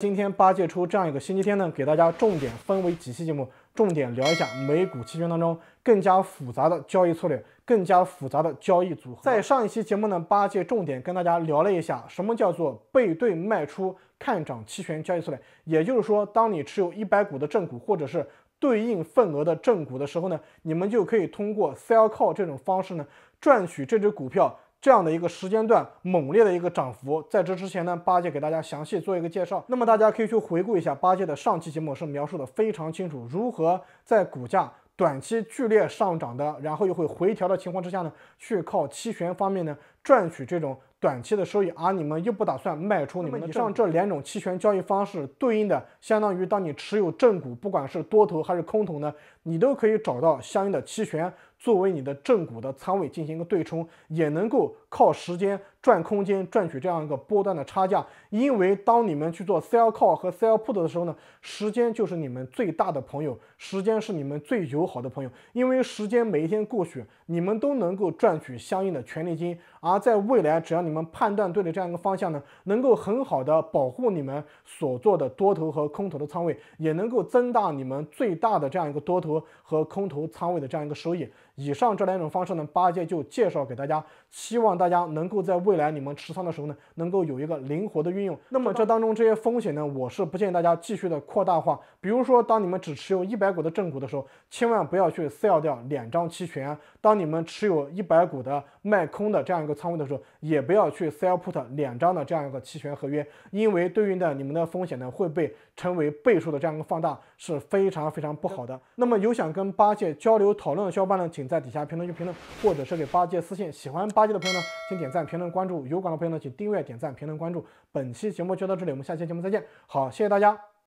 今天八戒出这样一个星期天呢，给大家重点分为几期节目，重点聊一下美股期权当中更加复杂的交易策略，更加复杂的交易组合。在上一期节目呢，八戒重点跟大家聊了一下什么叫做背对卖出看涨期权交易策略，也就是说，当你持有一百股的正股或者是对应份额的正股的时候呢，你们就可以通过 sell call 这种方式呢，赚取这只股票。这样的一个时间段猛烈的一个涨幅，在这之前呢，八戒给大家详细做一个介绍。那么大家可以去回顾一下八戒的上期节目，是描述的非常清楚，如何在股价短期剧烈上涨的，然后又会回调的情况之下呢，去靠期权方面呢赚取这种短期的收益，而你们又不打算卖出你们的。以上这两种期权交易方式对应的，相当于当你持有正股，不管是多头还是空头呢，你都可以找到相应的期权。作为你的正股的仓位进行一个对冲，也能够靠时间赚空间赚取这样一个波段的差价。因为当你们去做 sell call 和 sell put 的时候呢，时间就是你们最大的朋友，时间是你们最友好的朋友。因为时间每一天过去，你们都能够赚取相应的权利金。而在未来，只要你们判断对的这样一个方向呢，能够很好的保护你们所做的多头和空头的仓位，也能够增大你们最大的这样一个多头和空头仓位的这样一个收益。以上这两种方式呢，八戒就介绍给大家，希望大家能够在未来你们持仓的时候呢，能够有一个灵活的运用。那么这当中这些风险呢，我是不建议大家继续的扩大化。比如说，当你们只持有一百股的正股的时候，千万不要去 sell 掉两张期权；当你们持有一百股的卖空的这样一个仓位的时候，也不要去 sell put 两张的这样一个期权合约，因为对应的你们的风险呢，会被成为倍数的这样一个放大，是非常非常不好的。那么有想跟八戒交流讨论的小伙伴呢，请。在底下评论区评论，或者是给八戒私信。喜欢八戒的朋友呢，请点赞、评论、关注。有感的朋友呢，请订阅、点赞、评论、关注。本期节目就到这里，我们下期节目再见。好，谢谢大家。